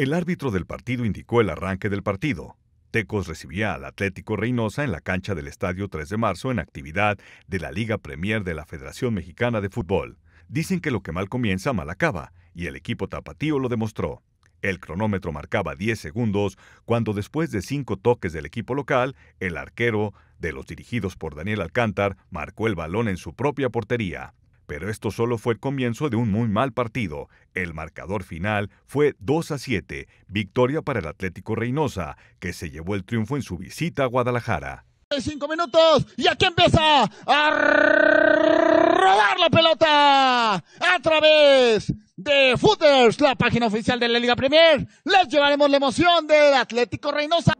El árbitro del partido indicó el arranque del partido. Tecos recibía al Atlético Reynosa en la cancha del Estadio 3 de marzo en actividad de la Liga Premier de la Federación Mexicana de Fútbol. Dicen que lo que mal comienza, mal acaba, y el equipo tapatío lo demostró. El cronómetro marcaba 10 segundos cuando después de cinco toques del equipo local, el arquero de los dirigidos por Daniel Alcántar marcó el balón en su propia portería. Pero esto solo fue el comienzo de un muy mal partido. El marcador final fue 2 a 7, victoria para el Atlético Reynosa, que se llevó el triunfo en su visita a Guadalajara. Cinco minutos y aquí empieza a robar la pelota a través de Footers, la página oficial de la Liga Premier. Les llevaremos la emoción del Atlético Reynosa.